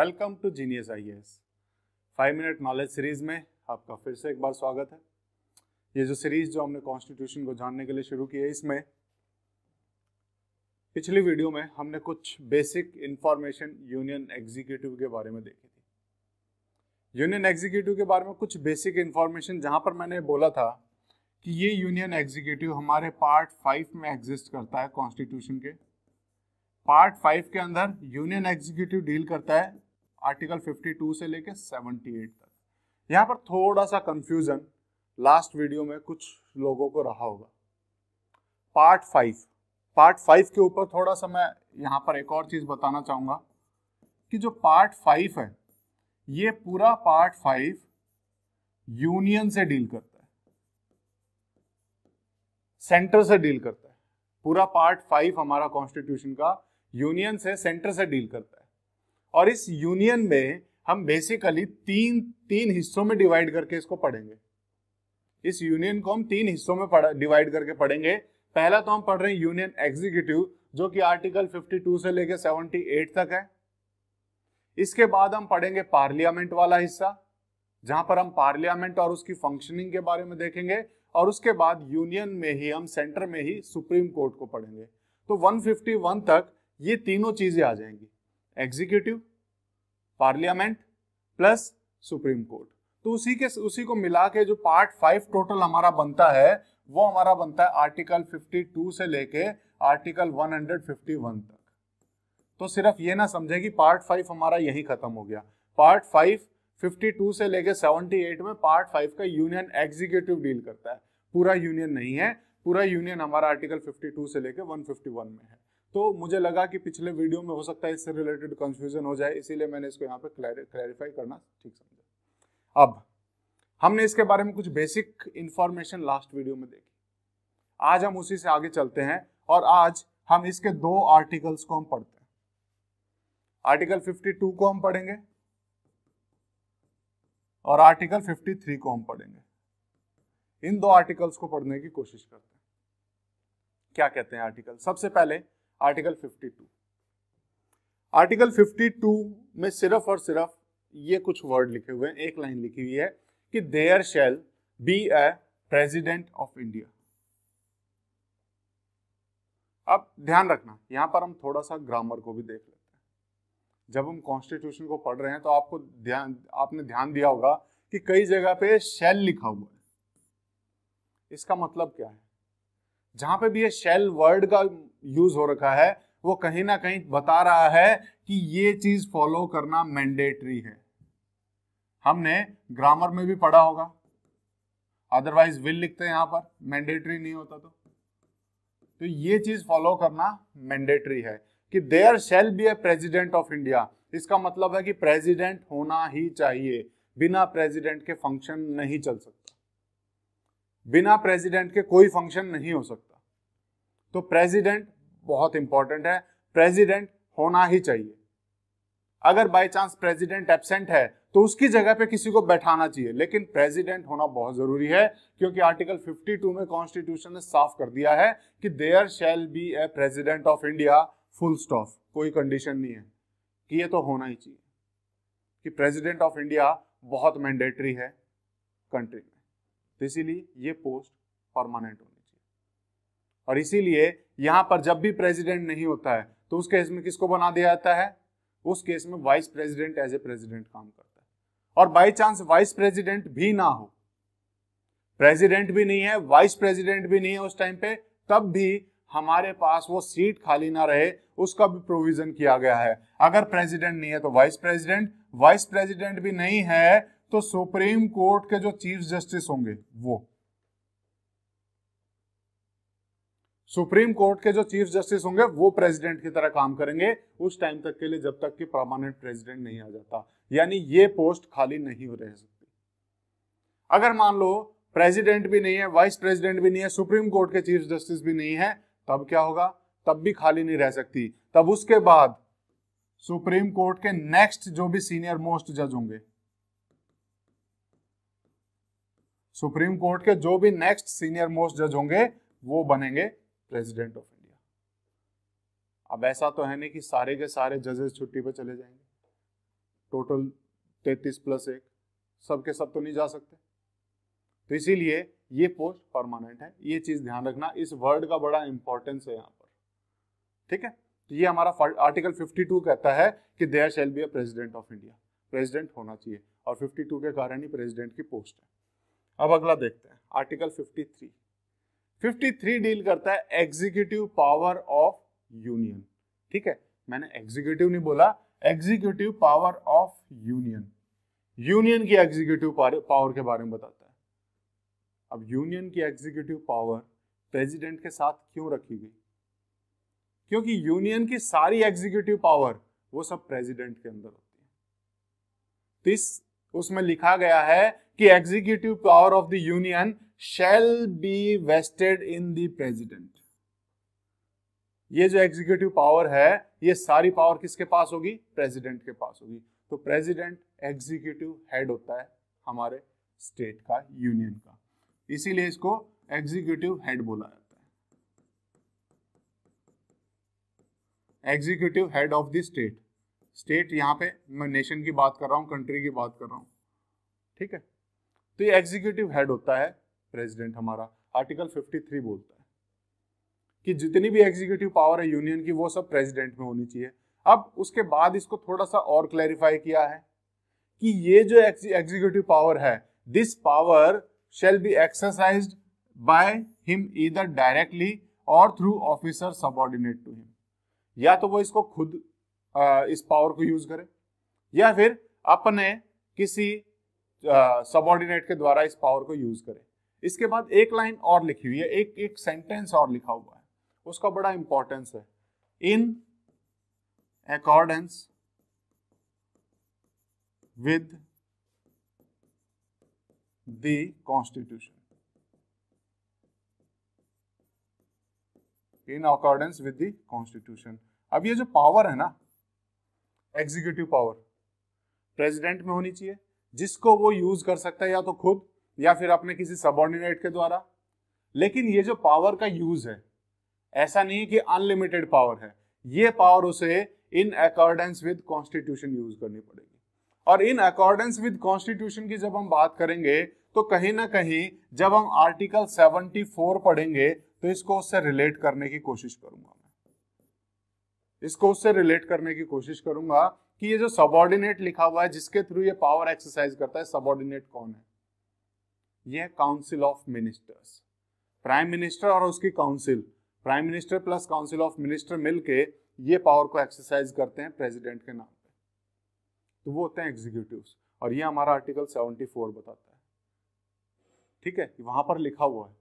welcome to Genius I S five minute knowledge series में आपका फिर से एक बार स्वागत है ये जो सीरीज जो हमने कॉन्स्टिट्यूशन को जानने के लिए शुरू की है इसमें पिछली वीडियो में हमने कुछ बेसिक इंफॉर्मेशन यूनियन एग्जीक्यूटिव के बारे में देखी थी यूनियन एग्जीक्यूटिव के बारे में कुछ बेसिक इंफॉर्मेशन जहां पर मैंने बोला था कि ये यूनियन एग्जीक्यूटिव हमारे पार्ट फाइव में एग्जिस्ट करता है कॉन्स्टिट्यूशन के पार्ट फाइव के अंदर यूनियन एग्जीक्यूटिव डील करता है आर्टिकल 52 से लेके 78 तक यहाँ पर थोड़ा सा कंफ्यूजन लास्ट वीडियो में कुछ लोगों को रहा होगा पार्ट फाइव पार्ट फाइव के ऊपर थोड़ा सा मैं यहाँ पर एक और चीज़ बताना चाहूंगा कि जो पार्ट फाइव है ये पूरा पार्ट फाइव यूनियन से डील करता है सेंटर से डील करता है पूरा पार्ट फाइव हमारा कॉन्स्टिट्यूशन का यूनियन से सेंटर से डील करता है और इस यूनियन में हम बेसिकली तीन तीन हिस्सों में डिवाइड करके इसको पढ़ेंगे इस यूनियन को हम तीन हिस्सों में डिवाइड करके पढ़ेंगे पहला तो हम पढ़ रहे हैं यूनियन एग्जीक्यूटिव जो कि आर्टिकल 52 से लेकर 78 तक है इसके बाद हम पढ़ेंगे पार्लियामेंट वाला हिस्सा जहां पर हम पार्लियामेंट और उसकी फंक्शनिंग के बारे में देखेंगे और उसके बाद यूनियन में ही हम सेंटर में ही सुप्रीम कोर्ट को पढ़ेंगे तो 151 तक ये तीनों चीजें आ जाएंगी executive parliament plus supreme court तो उसी के उसी को मिला के जो पार्ट फाइव टोटल हमारा बनता है वो हमारा बनता है आर्टिकल 52 से लेके आर्टिकल 151 तक तो सिर्फ ये ना समझे कि पार्ट फाइव हमारा यही खत्म हो गया पार्ट फाइव 52 से लेके 78 में पार्ट फाइव का यूनियन एग्जीक्यूटिव डील करता है पूरा यूनियन नहीं है पूरा यूनियन हमारा आर्टिकल 52 से लेके 151 में है तो मुझे लगा कि पिछले वीडियो में हो सकता है इससे रिलेटेड कंफ्यूजन हो जाए इसीलिए मैंने इसको यहाँ पर क्लैरिफाई करना ठीक समझा अब हमने इसके बारे में कुछ बेसिक इंफॉर्मेशन लास्ट वीडियो में देखी आज हम उसी से आगे चलते हैं और आज हम इसके दो आर्टिकल्स को हम पढ़ते हैं आर्टिकल 52 को हम पढ़ेंगे और आर्टिकल 53 को हम पढ़ेंगे इन दो आर्टिकल्स को पढ़ने की कोशिश करते हैं क्या कहते हैं आर्टिकल सबसे पहले आर्टिकल 52 आर्टिकल 52 में सिर्फ और सिर्फ ये कुछ वर्ड लिखे हुए हैं एक लाइन लिखी हुई है कि there shall be a president of India अब ध्यान रखना यहां पर हम थोड़ा सा ग्रामर को भी देख लेते हैं जब हम कॉन्स्टिट्यूशन को पढ़ रहे हैं तो आपको ध्यान आपने ध्यान दिया होगा कि कई जगह पे शेल लिखा हुआ है इसका मतलब क्या है जहां पे भी ये शेल वर्ड का यूज हो रखा है वो कहीं ना कहीं बता रहा है कि ये चीज फॉलो करना मैंडेटरी है हमने ग्रामर में भी पढ़ा होगा अदरवाइज विल लिखते हैं यहां पर मैंडेटरी नहीं होता तो तो ये चीज फॉलो करना मैंडेटरी है कि there shall be a president of India इसका मतलब है कि प्रेजिडेंट होना ही चाहिए बिना प्रेजिडेंट के फंक्शन नहीं चल सकता बिना प्रेजिडेंट के कोई फंक्शन नहीं हो सकता तो प्रेसिडेंट बहुत इंपॉर्टेंट है प्रेसिडेंट होना ही चाहिए अगर बाय चांस प्रेसिडेंट एबसेंट है तो उसकी जगह पे किसी को बैठाना चाहिए लेकिन प्रेसिडेंट होना बहुत जरूरी है क्योंकि आर्टिकल 52 में कॉन्स्टिट्यूशन ने साफ कर दिया है कि there shall be a president of India full stop कोई कंडीशन नहीं है कि ये तो होना ही चाहिए कि प्रेसिडेंट ऑफ इंडिया बहुत मैंडेटरी है कंट्री में तो इसीलिए ये पोस्ट परमानेंट होनी और इसीलिए यहां पर जब भी प्रेसिडेंट नहीं होता है तो उस केस में किसको बना दिया जाता है उस केस में vice president as a president काम करता है और बाई चांस वाइस प्रेसिडेंट भी ना हो प्रेसिडेंट भी नहीं है वाइस प्रेसिडेंट भी नहीं है उस टाइम पे तब भी हमारे पास वो सीट खाली ना रहे उसका भी प्रोविजन किया गया है अगर प्रेसिडेंट नहीं है तो वाइस प्रेसिडेंट वाइस प्रेसिडेंट भी नहीं है तो सुप्रीम कोर्ट के जो चीफ जस्टिस होंगे वो सुप्रीम कोर्ट के जो चीफ जस्टिस होंगे वो प्रेसिडेंट की तरह काम करेंगे उस टाइम तक के लिए जब तक कि परमानेंट प्रेसिडेंट नहीं आ जाता यानी ये पोस्ट खाली नहीं हो रह सकती अगर मान लो प्रेसिडेंट भी नहीं है वाइस प्रेसिडेंट भी नहीं है सुप्रीम कोर्ट के चीफ जस्टिस भी नहीं है तब क्या होगा तब भी खाली नहीं रह सकती तब उसके बाद सुप्रीम कोर्ट के नेक्स्ट जो भी सीनियर मोस्ट जज होंगे सुप्रीम कोर्ट के जो भी नेक्स्ट सीनियर मोस्ट जज होंगे वो बनेंगे प्रेसिडेंट ऑफ इंडिया अब ऐसा तो है नहीं कि सारे के सारे जजेस छुट्टी पर चले जाएंगे टोटल तैतीस प्लस एक सब के सब तो नहीं जा सकते तो इसीलिए ये पोस्ट परमानेंट है ये चीज ध्यान रखना इस वर्ड का बड़ा इंपॉर्टेंस है यहाँ पर ठीक है तो ये हमारा आर्टिकल 52 कहता है कि there shall be a president of India president होना चाहिए और 52 के कारण ही प्रेसिडेंट की पोस्ट है अब अगला देखते हैं आर्टिकल 53 53 डील करता है एग्जीक्यूटिव पावर ऑफ यूनियन ठीक है मैंने एग्जीक्यूटिव नहीं बोला executive power of union union की एग्जीक्यूटिव पावर के बारे में बताता है अब यूनियन की एग्जीक्यूटिव पावर प्रेसिडेंट के साथ क्यों रखी गई क्योंकि यूनियन की सारी एग्जीक्यूटिव पावर वो सब प्रेसिडेंट के अंदर होती है तो इस उसमें लिखा गया है कि executive power of the union shall be vested in the president ये जो एग्जीक्यूटिव पावर है ये सारी पावर किसके पास होगी प्रेसिडेंट के पास होगी तो प्रेसिडेंट एग्जीक्यूटिव हेड होता है हमारे स्टेट का यूनियन का इसीलिए इसको एग्जीक्यूटिव हेड बोला जाता है executive head of the state state यहां पे मैं नेशन की बात कर रहा हूं कंट्री की बात कर रहा हूं ठीक है तो ये एग्जीक्यूटिव हेड होता है प्रेसिडेंट हमारा आर्टिकल 53 बोलता है कि जितनी भी एग्जीक्यूटिव पावर है यूनियन की वो सब प्रेसिडेंट में होनी चाहिए अब उसके बाद इसको थोड़ा सा और क्लैरिफाई किया है कि ये जो एग्जीक्यूटिव पावर है this power shall be exercise by him इधर डायरेक्टली और through officer subordinate to him या तो वो इसको खुद आ, इस पावर को यूज करे या फिर अपने किसी सबॉर्डिनेट के द्वारा इस पावर को यूज करे इसके बाद एक लाइन और लिखी हुई है एक एक सेंटेंस और लिखा हुआ है उसका बड़ा इंपॉर्टेंस है in accordance with the constitution in accordance with the constitution अब ये जो पावर है ना एग्जीक्यूटिव पावर प्रेसिडेंट में होनी चाहिए जिसको वो यूज कर सकता है या तो खुद या फिर अपने किसी सबॉर्डिनेट के द्वारा लेकिन ये जो पावर का यूज है ऐसा नहीं कि अनलिमिटेड पावर है ये पावर उसे in accordance with constitution use करनी पड़ेगी और इन अकॉर्डेंस विद कॉन्स्टिट्यूशन की जब हम बात करेंगे तो कहीं ना कहीं जब हम आर्टिकल 74 पढ़ेंगे तो इसको उससे रिलेट करने की कोशिश करूंगा मैं इसको उससे रिलेट करने की कोशिश करूंगा कि ये जो सबॉर्डिनेट लिखा हुआ है जिसके थ्रू ये पावर एक्सरसाइज करता है सबॉर्डिनेट कौन है यह council of ministers prime minister और उसकी council prime minister plus council of minister मिलके ये पावर को एक्सरसाइज करते हैं प्रेसिडेंट के नाम पे तो वो होते हैं एग्जीक्यूटिव और ये हमारा आर्टिकल 74 बताता है ठीक है वहां पर लिखा हुआ है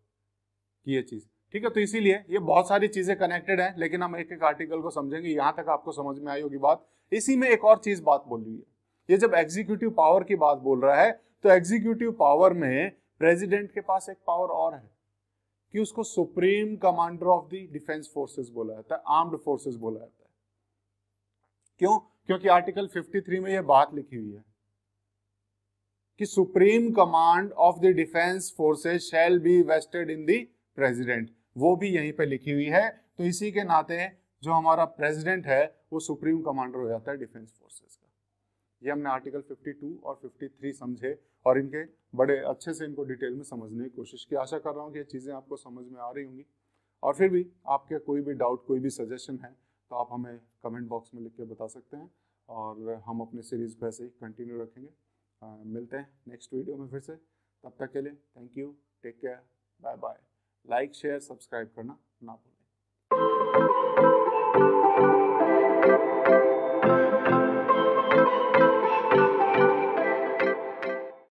कि ये चीज ठीक है तो इसीलिए ये बहुत सारी चीजें कनेक्टेड है लेकिन हम एक एक आर्टिकल को समझेंगे यहां तक आपको समझ में आई होगी बात इसी में एक और चीज बात बोल रही है ये जब एग्जीक्यूटिव पावर की बात बोल रहा है तो एग्जीक्यूटिव पावर में प्रेसिडेंट के पास एक पावर और है कि उसको supreme commander of the defence forces बोला जाता है आर्म्ड फोर्सेस बोला जाता है क्यों क्योंकि आर्टिकल 53 में यह बात लिखी हुई है कि supreme command of the defence forces shall be vested in the president वो भी यहीं पे लिखी हुई है तो इसी के नाते जो हमारा प्रेसिडेंट है वो सुप्रीम कमांडर हो जाता है डिफेंस फोर्सेस का ये हमने आर्टिकल 52 और 53 समझे और इनके बड़े अच्छे से इनको डिटेल में समझने की कोशिश की आशा कर रहा हूँ कि ये चीज़ें आपको समझ में आ रही होंगी और फिर भी आपके कोई भी डाउट कोई भी सजेशन है तो आप हमें कमेंट बॉक्स में लिख के बता सकते हैं और हम अपने सीरीज़ को ऐसे ही कंटिन्यू रखेंगे आ, मिलते हैं नेक्स्ट वीडियो में फिर से तब तक के लिए thank you take care bye bye like share subscribe करना ना भूलें